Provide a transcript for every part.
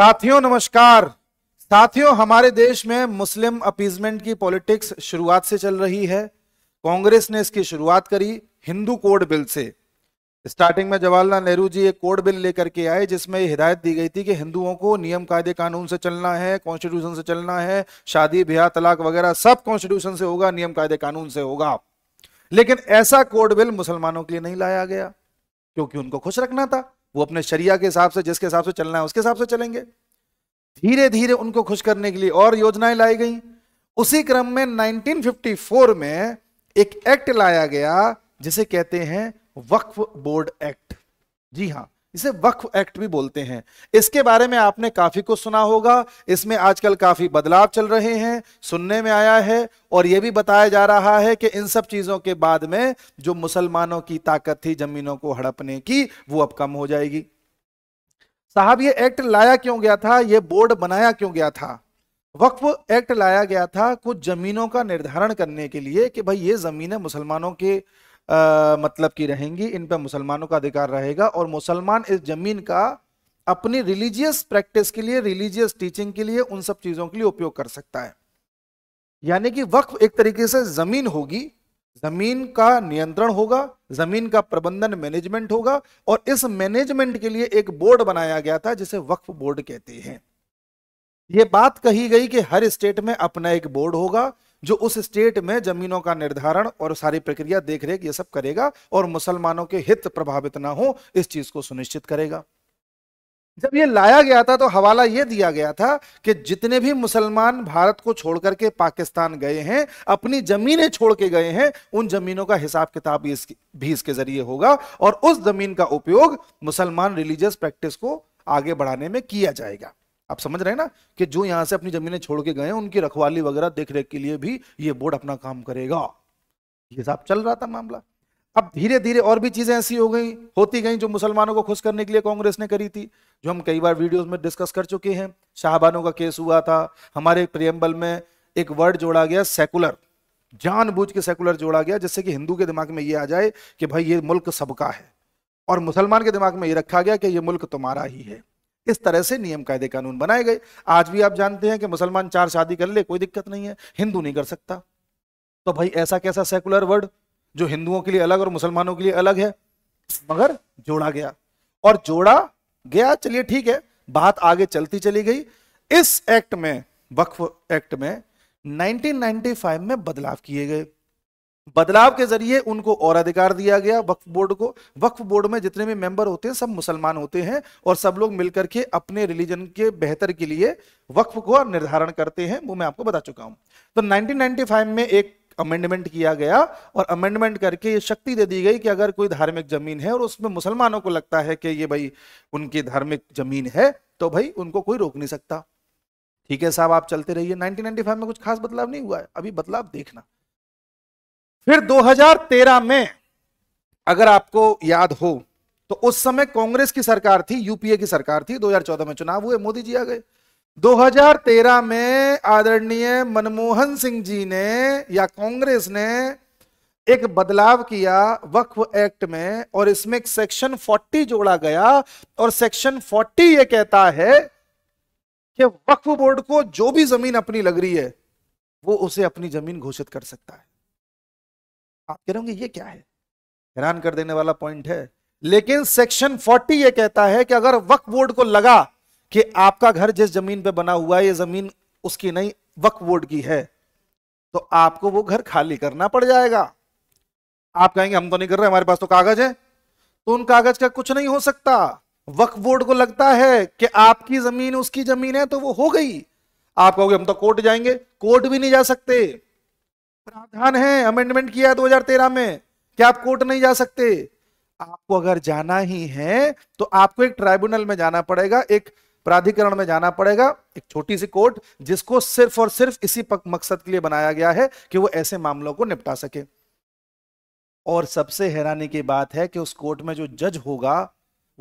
साथियों नमस्कार साथियों हमारे देश में मुस्लिम अपीजमेंट की पॉलिटिक्स शुरुआत से चल रही है कांग्रेस ने इसकी शुरुआत करी हिंदू कोड बिल से स्टार्टिंग में जवाहरलाल नेहरू जी एक कोड बिल लेकर के आए जिसमें हिदायत दी गई थी कि हिंदुओं को नियम कायदे कानून से चलना है कॉन्स्टिट्यूशन से चलना है शादी ब्याह तलाक वगैरह सब कॉन्स्टिट्यूशन से होगा नियम कायदे कानून से होगा लेकिन ऐसा कोड बिल मुसलमानों के लिए नहीं लाया गया क्योंकि उनको खुश रखना था वो अपने शरिया के हिसाब से जिसके हिसाब से चलना है उसके हिसाब से चलेंगे धीरे धीरे उनको खुश करने के लिए और योजनाएं लाई गई उसी क्रम में 1954 में एक एक्ट लाया गया जिसे कहते हैं वक्फ बोर्ड एक्ट जी हां इसे वक्फ एक्ट भी बोलते हैं इसके बारे में आपने काफी कुछ सुना होगा इसमें आजकल काफी बदलाव चल रहे हैं सुनने में आया है और यह भी बताया जा रहा है कि इन सब चीजों के बाद में जो मुसलमानों की ताकत थी जमीनों को हड़पने की वो अब कम हो जाएगी साहब ये एक्ट लाया क्यों गया था ये बोर्ड बनाया क्यों गया था वक्फ एक्ट लाया गया था कुछ जमीनों का निर्धारण करने के लिए कि भाई ये जमीनें मुसलमानों के आ, मतलब की रहेंगी इन पर मुसलमानों का अधिकार रहेगा और मुसलमान इस जमीन का अपनी रिलीजियस प्रैक्टिस के लिए रिलीजियस टीचिंग के लिए उन सब चीज़ों के लिए उपयोग कर सकता है यानी कि वक्फ एक तरीके से ज़मीन होगी ज़मीन का नियंत्रण होगा ज़मीन का प्रबंधन मैनेजमेंट होगा और इस मैनेजमेंट के लिए एक बोर्ड बनाया गया था जिसे वक्फ बोर्ड कहते हैं ये बात कही गई कि हर स्टेट में अपना एक बोर्ड होगा जो उस स्टेट में जमीनों का निर्धारण और सारी प्रक्रिया देखरेख ये सब करेगा और मुसलमानों के हित प्रभावित ना हो इस चीज को सुनिश्चित करेगा जब ये लाया गया था तो हवाला यह दिया गया था कि जितने भी मुसलमान भारत को छोड़ करके पाकिस्तान गए हैं अपनी जमीनें छोड़ के गए हैं उन जमीनों का हिसाब किताब भी इसके जरिए होगा और उस जमीन का उपयोग मुसलमान रिलीजियस प्रैक्टिस को आगे बढ़ाने में किया जाएगा आप समझ रहे हैं ना कि जो यहां से अपनी जमीनें छोड़ के गए उनकी रखवाली वगैरह देख रेख के लिए भी ये बोर्ड अपना काम करेगा ये साहब चल रहा था मामला अब धीरे धीरे और भी चीजें ऐसी हो गई होती गई जो मुसलमानों को खुश करने के लिए कांग्रेस ने करी थी जो हम कई बार वीडियोस में डिस्कस कर चुके हैं शाहबानों का केस हुआ था हमारे प्रियम्बल में एक वर्ड जोड़ा गया सेकुलर जानबूझ के सेकुलर जोड़ा गया जिससे कि हिंदू के दिमाग में ये आ जाए कि भाई ये मुल्क सबका है और मुसलमान के दिमाग में ये रखा गया कि ये मुल्क तुम्हारा ही है इस तरह से नियम कायदे कानून बनाए गए आज भी आप जानते हैं कि मुसलमान चार शादी कर ले कोई दिक्कत नहीं है हिंदू नहीं कर सकता तो भाई ऐसा कैसा सेकुलर वर्ड जो हिंदुओं के लिए अलग और मुसलमानों के लिए अलग है मगर जोड़ा गया और जोड़ा गया चलिए ठीक है बात आगे चलती चली गई इस एक्ट में वक्फ एक्ट में 1995 में बदलाव किए गए बदलाव के जरिए उनको और अधिकार दिया गया वक्फ बोर्ड को वक्फ बोर्ड में जितने भी मेंबर होते हैं सब मुसलमान होते हैं और सब लोग मिलकर के अपने रिलीजन के बेहतर के लिए वक्फ को निर्धारण करते हैं वो मैं आपको बता चुका हूं तो 1995 में एक अमेंडमेंट किया गया और अमेंडमेंट करके ये शक्ति दे दी गई कि अगर कोई धार्मिक जमीन है और उसमें मुसलमानों को लगता है कि ये भाई उनकी धार्मिक जमीन है तो भाई उनको कोई रोक नहीं सकता ठीक है साहब आप चलते रहिए 1995 में कुछ खास बदलाव नहीं हुआ है अभी बदलाव देखना फिर 2013 में अगर आपको याद हो तो उस समय कांग्रेस की सरकार थी यूपीए की सरकार थी 2014 में चुनाव हुए मोदी जी आ गए 2013 में आदरणीय मनमोहन सिंह जी ने या कांग्रेस ने एक बदलाव किया वक्फ एक्ट में और इसमें एक सेक्शन 40 जोड़ा गया और सेक्शन 40 ये कहता है कि वक्फ बोर्ड को जो भी जमीन अपनी लग रही है वो उसे अपनी जमीन घोषित कर सकता है आप कह रहे ये क्या है हैरान कर देने वाला पॉइंट है लेकिन सेक्शन 40 ये कहता है कि अगर वक्फ बोर्ड को लगा कि आपका घर जिस जमीन पे बना हुआ है ये जमीन उसकी नहीं वक्फ बोर्ड की है तो आपको वो घर खाली करना पड़ जाएगा आप कहेंगे हम तो नहीं कर रहे हमारे पास तो कागज है तो उन कागज का कुछ नहीं हो सकता वक्फ बोर्ड को लगता है कि आपकी जमीन उसकी जमीन है तो वो हो गई आप कहोगे हम तो कोर्ट जाएंगे कोर्ट भी नहीं जा सकते प्रावधान है अमेंडमेंट किया दो तेरह में क्या आप कोर्ट नहीं जा सकते आपको अगर जाना ही है तो आपको एक ट्राइब्यूनल में जाना पड़ेगा एक प्राधिकरण में जाना पड़ेगा एक छोटी सी कोर्ट जिसको सिर्फ और सिर्फ इसी मकसद के लिए बनाया गया है कि वो ऐसे मामलों को निपटा सके और सबसे हैरानी की बात है कि उस कोर्ट में जो जज होगा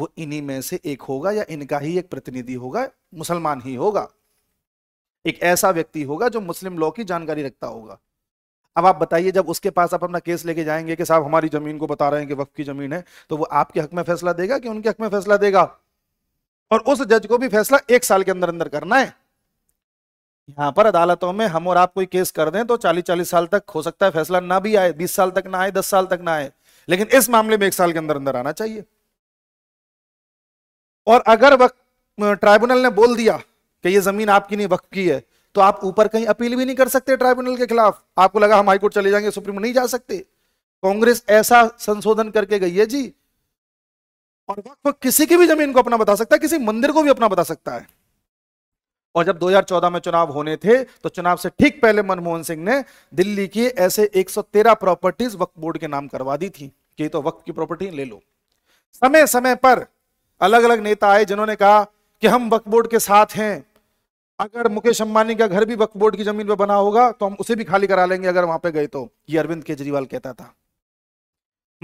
वो इन्हीं में से एक होगा या इनका ही एक प्रतिनिधि होगा मुसलमान ही होगा एक ऐसा व्यक्ति होगा जो मुस्लिम लॉ की जानकारी रखता होगा अब आप बताइए जब उसके पास आप अपना केस लेके जाएंगे कि साहब हमारी जमीन को बता रहे हैं कि वक्त की जमीन है तो वो आपके हक में फैसला देगा कि उनके हक में फैसला देगा और उस जज को भी फैसला एक साल के अंदर अंदर करना है यहां पर अदालतों में हम और आप कोई केस कर दें तो चालीस चालीस साल तक हो सकता है फैसला ना भी आए बीस साल तक ना आए दस साल तक ना आए लेकिन इस मामले में एक साल के अंदर अंदर आना चाहिए और अगर वक्त ट्राइब्यूनल ने बोल दिया कि ये जमीन आपकी नहीं वक्त की है तो आप ऊपर कहीं अपील भी नहीं कर सकते ट्राइब्यूनल के खिलाफ आपको लगा हम हाईकोर्ट चले जाएंगे सुप्रीम नहीं जा सकते कांग्रेस ऐसा संशोधन करके गई है जी और वक्त किसी की भी जमीन को अपना बता सकता है किसी मंदिर को भी अपना बता सकता है और जब 2014 में चुनाव होने थे तो चुनाव से ठीक पहले मनमोहन सिंह ने दिल्ली की ऐसे 113 प्रॉपर्टीज वक्त बोर्ड के नाम करवा दी थी कि तो वक्त की प्रॉपर्टी ले लो समय समय पर अलग अलग नेता आए जिन्होंने कहा कि हम वक्त बोर्ड के साथ हैं अगर मुकेश अंबानी का घर भी वक्फ बोर्ड की जमीन पर बना होगा तो हम उसे भी खाली करा लेंगे अगर वहां पे गए तो ये अरविंद केजरीवाल कहता था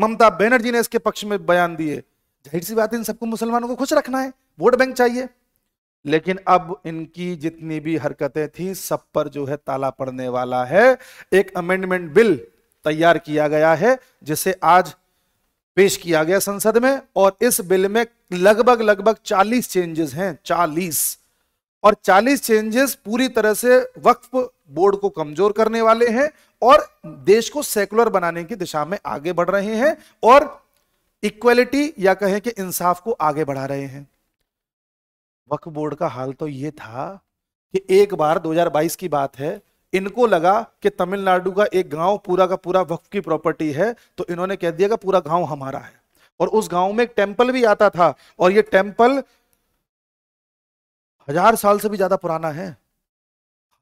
ममता बैनर्जी ने इसके पक्ष में बयान दिए जाहिर सी बात है इन सबको मुसलमानों को खुश रखना है वोट बैंक चाहिए लेकिन अब इनकी जितनी भी हरकतें थी सब पर जो है ताला पड़ने वाला है एक अमेंडमेंट बिल तैयार किया गया है जिसे आज पेश किया गया संसद में और इस बिल में लगभग लगभग 40 चेंजेस हैं 40 और 40 चेंजेस पूरी तरह से वक्फ बोर्ड को कमजोर करने वाले हैं और देश को सेकुलर बनाने की दिशा में आगे बढ़ रहे हैं और इक्वलिटी या कहें कि इंसाफ को आगे बढ़ा रहे हैं वक्फ बोर्ड का हाल तो यह था कि एक बार 2022 की बात है इनको लगा कि तमिलनाडु का एक गांव पूरा का पूरा वक्फ की प्रॉपर्टी है तो इन्होंने कह दिया कि पूरा गांव हमारा है और उस गांव में एक टेम्पल भी आता था और ये टेम्पल हजार साल से भी ज्यादा पुराना है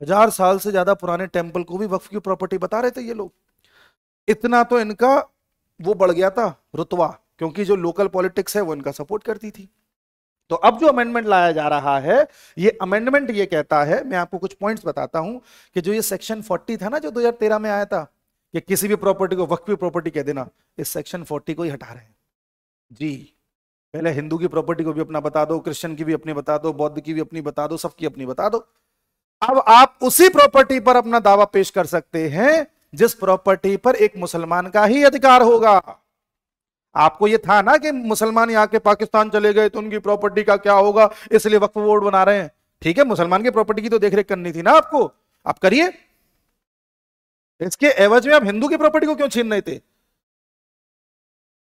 हजार साल से ज्यादा पुराने टेम्पल को भी वक्फ की प्रॉपर्टी बता रहे थे ये लोग इतना तो इनका वो बढ़ गया था रुतवा क्योंकि जो लोकल पॉलिटिक्स है वो इनका सपोर्ट करती थी तो अब जो अमेंडमेंट लाया जा रहा है ये अमेंडमेंट ये कहता है मैं आपको कुछ पॉइंट्स बताता हूं कि जो ये सेक्शन 40 था ना जो 2013 में आया था कि किसी भी प्रॉपर्टी को वक्फी प्रॉपर्टी कह देना इस सेक्शन 40 को ही हटा रहे हैं जी पहले हिंदू की प्रॉपर्टी को भी अपना बता दो क्रिश्चियन की भी अपनी बता दो बौद्ध की भी अपनी बता दो सबकी अपनी बता दो अब आप उसी प्रॉपर्टी पर अपना दावा पेश कर सकते हैं जिस प्रॉपर्टी पर एक मुसलमान का ही अधिकार होगा आपको यह था ना कि मुसलमान यहाँ के पाकिस्तान चले गए तो उनकी प्रॉपर्टी का क्या होगा इसलिए वक्फ बोर्ड बना रहे हैं ठीक है मुसलमान की प्रॉपर्टी की तो देखरेख करनी थी ना आपको आप करिए इसके एवज में आप हिंदू की प्रॉपर्टी को क्यों छीन रहे थे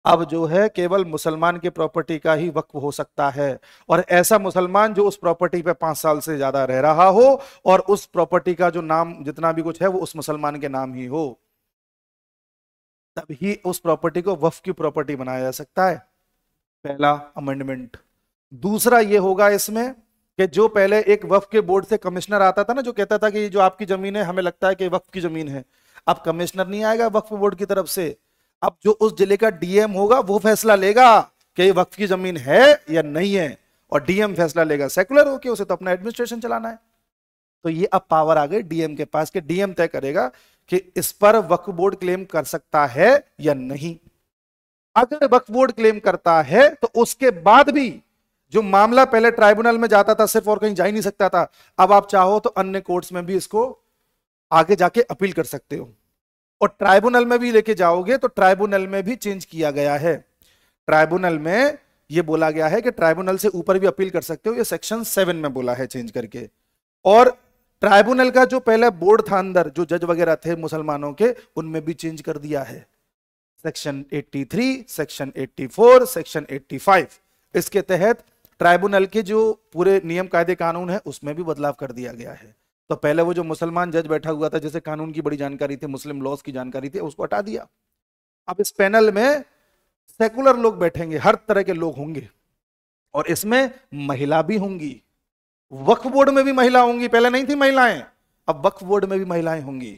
अब जो है केवल मुसलमान के प्रॉपर्टी का ही वक्फ हो सकता है और ऐसा मुसलमान जो उस प्रॉपर्टी पे पांच साल से ज्यादा रह रहा हो और उस प्रॉपर्टी का जो नाम जितना भी कुछ है वो उस मुसलमान के नाम ही हो तब ही उस प्रॉपर्टी को वफ की प्रॉपर्टी बनाया जा सकता है पहला अमेंडमेंट दूसरा ये होगा इसमें कि जो पहले एक वफ के बोर्ड से कमिश्नर आता था ना जो कहता था कि जो आपकी जमीन है हमें लगता है कि वक्फ की जमीन है अब कमिश्नर नहीं आएगा वक्फ बोर्ड की तरफ से अब जो उस जिले का डीएम होगा वो फैसला लेगा कि वक्त की जमीन है या नहीं है और डीएम फैसला लेगा सेकुलर होके उसे तो अपना एडमिनिस्ट्रेशन चलाना है तो ये अब पावर आ गई डीएम के पास कि डीएम तय करेगा कि इस पर वक्फ बोर्ड क्लेम कर सकता है या नहीं अगर वक्फ बोर्ड क्लेम करता है तो उसके बाद भी जो मामला पहले ट्राइब्यूनल में जाता था सिर्फ और कहीं जा ही नहीं सकता था अब आप चाहो तो अन्य कोर्ट्स में भी इसको आगे जाके अपील कर सकते हो और ट्राइब्यूनल में भी लेके जाओगे तो ट्राइब्यूनल में भी चेंज किया गया है ट्राइब्यूनल में यह बोला गया है कि ट्राइब्यूनल से ऊपर भी अपील कर सकते हो यह सेक्शन सेवन में बोला है चेंज करके और ट्राइब्यूनल का जो पहले बोर्ड था अंदर जो जज वगैरह थे मुसलमानों के उनमें भी चेंज कर दिया है सेक्शन 83, सेक्शन 84, सेक्शन 85 इसके तहत ट्राइब्यूनल के जो पूरे नियम कायदे कानून है उसमें भी बदलाव कर दिया गया है तो पहले वो जो मुसलमान जज बैठा हुआ था जैसे कानून की बड़ी जानकारी थी मुस्लिम लॉस की जानकारी थी उसको हटा दिया अब इस पैनल में सेकुलर लोग बैठेंगे हर तरह के लोग होंगे और इसमें महिला भी होंगी वक्फ बोर्ड में भी महिला होंगी पहले नहीं थी महिलाएं अब वक्फ बोर्ड में भी महिलाएं होंगी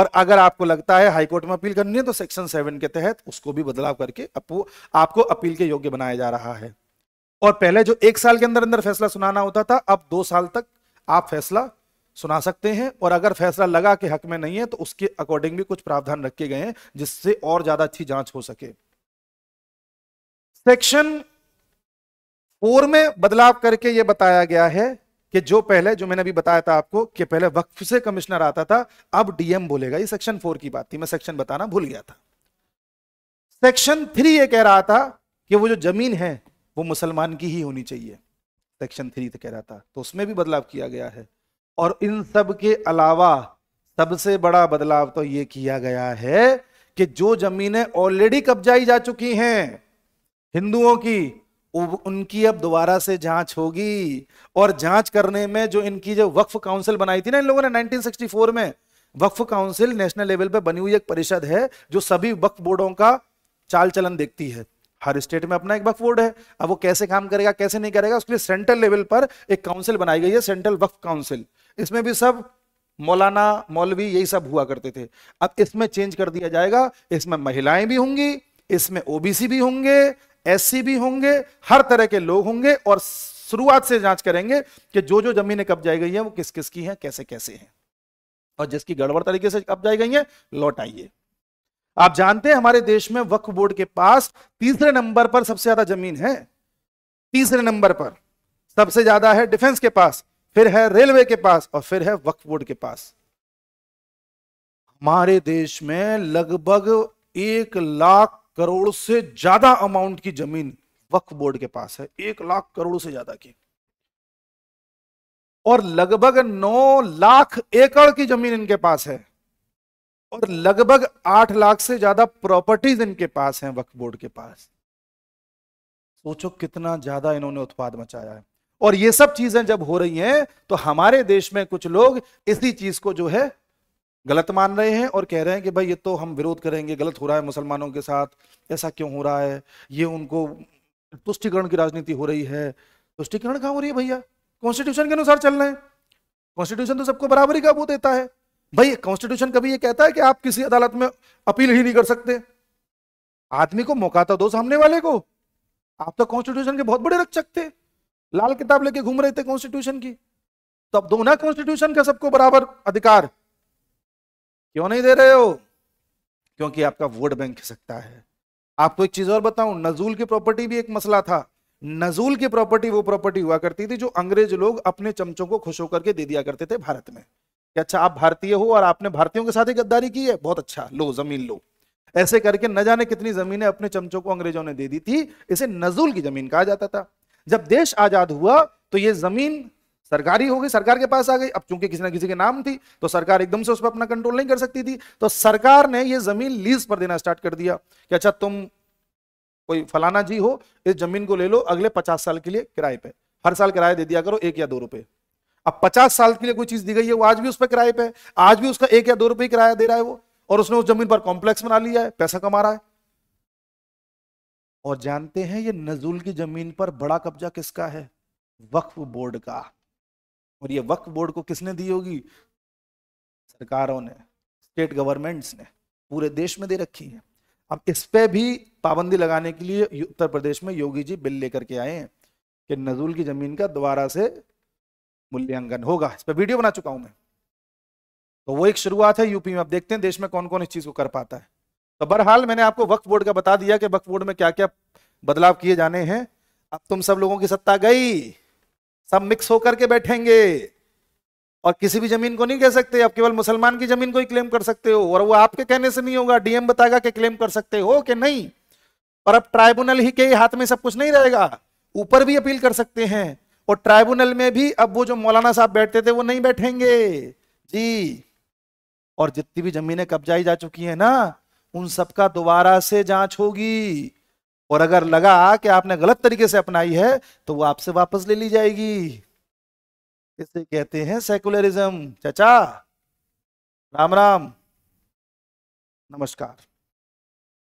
और अगर आपको लगता है हाईकोर्ट में अपील करनी है तो सेक्शन सेवन के तहत उसको भी बदलाव करके आपको अपील के योग्य बनाया जा रहा है और पहले जो एक साल के अंदर अंदर फैसला सुनाना होता था अब दो साल तक आप फैसला सुना सकते हैं और अगर फैसला लगा के हक में नहीं है तो उसके अकॉर्डिंग भी कुछ प्रावधान रखे गए हैं जिससे और ज्यादा अच्छी जांच हो सके सेक्शन फोर में बदलाव करके यह बताया गया है कि जो पहले जो मैंने अभी बताया था आपको कि पहले वक्फ से कमिश्नर आता था अब डीएम बोलेगा ये सेक्शन फोर की बात थी मैं सेक्शन बताना भूल गया था सेक्शन थ्री ये कह रहा था कि वो जो जमीन है वो मुसलमान की ही होनी चाहिए सेक्शन थ्री तो कह रहा था तो उसमें भी बदलाव किया गया है और इन सब के अलावा सबसे बड़ा बदलाव तो यह किया गया है कि जो जमीनें ऑलरेडी कब्जाई जा चुकी हैं हिंदुओं की उनकी अब दोबारा से जांच होगी और जांच करने में जो इनकी जो वक्फ काउंसिल बनाई थी ना इन लोगों ने 1964 में वक्फ काउंसिल नेशनल लेवल पर बनी हुई एक परिषद है जो सभी वक्फ बोर्डों का चाल चलन देखती है हर स्टेट में अपना एक वक्फ बोर्ड है अब वो कैसे काम करेगा कैसे नहीं करेगा उसके लिए सेंट्रल लेवल पर एक काउंसिल बनाई गई है सेंट्रल वक्फ काउंसिल इसमें भी सब मौलाना मौलवी यही सब हुआ करते थे अब इसमें चेंज कर दिया जाएगा इसमें महिलाएं भी होंगी इसमें ओबीसी भी होंगे एससी भी होंगे हर तरह के लोग होंगे और शुरुआत से जांच करेंगे कि जो जो जमीनें कब जाई गई हैं वो किस किस की हैं कैसे कैसे हैं और जिसकी गड़बड़ तरीके से कब जाई गई हैं लौट आइए आप जानते हैं हमारे देश में वक्फ बोर्ड के पास तीसरे नंबर पर सबसे ज्यादा जमीन है तीसरे नंबर पर सबसे ज्यादा है डिफेंस के पास फिर है रेलवे के पास और फिर है वक्फ बोर्ड के पास हमारे देश में लगभग एक लाख करोड़ से ज्यादा अमाउंट की जमीन वक्फ बोर्ड के पास है एक लाख करोड़ से ज्यादा की और लगभग नौ लाख एकड़ की जमीन इनके पास है और लगभग आठ लाख से ज्यादा प्रॉपर्टीज इनके पास हैं वक्फ बोर्ड के पास सोचो कितना ज्यादा इन्होंने उत्पाद मचाया है और ये सब चीजें जब हो रही हैं तो हमारे देश में कुछ लोग इसी चीज को जो है गलत मान रहे हैं और कह रहे हैं कि भाई ये तो हम विरोध करेंगे गलत हो रहा है मुसलमानों के साथ ऐसा क्यों हो रहा है ये उनको तुष्टिकरण की राजनीति हो रही है तुष्टिकरण कहाँ हो रही है भैया कॉन्स्टिट्यूशन के अनुसार चल रहे हैं कॉन्स्टिट्यूशन तो सबको बराबरी का वो देता है भाई कॉन्स्टिट्यूशन कभी ये कहता है कि आप किसी अदालत में अपील ही नहीं कर सकते आदमी को मौका तो दो सामने वाले को आप तो कॉन्स्टिट्यूशन के बहुत बड़े रक्षक थे लाल किताब लेके घूम रहे थे कॉन्स्टिट्यूशन की तो अब दोनों कॉन्स्टिट्यूशन का सबको बराबर अधिकार क्यों नहीं दे रहे हो क्योंकि आपका वोट बैंक सकता है आपको एक चीज और बताऊं नजूल की प्रॉपर्टी भी एक मसला था नजूल की प्रॉपर्टी वो प्रॉपर्टी हुआ करती थी जो अंग्रेज लोग अपने चमचों को खुश होकर के दे दिया करते थे भारत में कि अच्छा आप भारतीय हो और आपने भारतीयों के साथ ही गद्दारी की है बहुत अच्छा लो जमीन लो ऐसे करके न जाने कितनी जमीनें अपने चमचों को अंग्रेजों ने दे दी थी इसे नजूल की जमीन कहा जाता था जब देश आजाद हुआ तो ये जमीन सरकारी हो गई सरकार के पास आ गई अब चूंकि किसी ना किसी के नाम थी तो सरकार एकदम से उस पर अपना कंट्रोल नहीं कर सकती थी तो सरकार ने ये जमीन लीज पर देना स्टार्ट कर दिया कि अच्छा तुम कोई फलाना जी हो इस जमीन को ले लो अगले पचास साल के लिए किराए पे हर साल किराया दे दिया करो एक या दो रुपए अब पचास साल के लिए कोई चीज दी गई है वो आज भी उस पर किराए पे आज भी उसका एक या दो रुपये किराया दे रहा है वो और उसने उस जमीन पर कॉम्प्लेक्स बना लिया है पैसा कमा रहा है और जानते हैं ये नजूल की जमीन पर बड़ा कब्जा किसका है वक्फ बोर्ड का और ये वक्फ बोर्ड को किसने दी होगी सरकारों ने स्टेट गवर्नमेंट्स ने पूरे देश में दे रखी है अब इस पे भी पाबंदी लगाने के लिए उत्तर प्रदेश में योगी जी बिल लेकर के आए हैं कि नजूल की जमीन का दोबारा से मूल्यांकन होगा इस पर वीडियो बना चुका हूं मैं तो वो एक शुरुआत है यूपी में अब देखते हैं देश में कौन कौन इस चीज को कर पाता है तो बहरहाल मैंने आपको वक्त बोर्ड का बता दिया कि वक्त बोर्ड में क्या क्या बदलाव किए जाने हैं अब तुम सब लोगों की सत्ता गई सब मिक्स होकर के बैठेंगे और किसी भी जमीन को नहीं कह सकते आप केवल मुसलमान की जमीन को ही क्लेम कर सकते हो और वो आपके कहने से नहीं होगा डीएम बताएगा कि क्लेम कर सकते हो कि नहीं और अब ट्राइब्यूनल ही के हाथ में सब कुछ नहीं रहेगा ऊपर भी अपील कर सकते हैं और ट्राइब्यूनल में भी अब वो जो मौलाना साहब बैठते थे वो नहीं बैठेंगे जी और जितनी भी जमीनें कब्जाई जा चुकी है ना उन सबका दोबारा से जांच होगी और अगर लगा कि आपने गलत तरीके से अपनाई है तो वो आपसे वापस ले ली जाएगी इसे कहते हैं सेकुलरिज्म चचा राम राम नमस्कार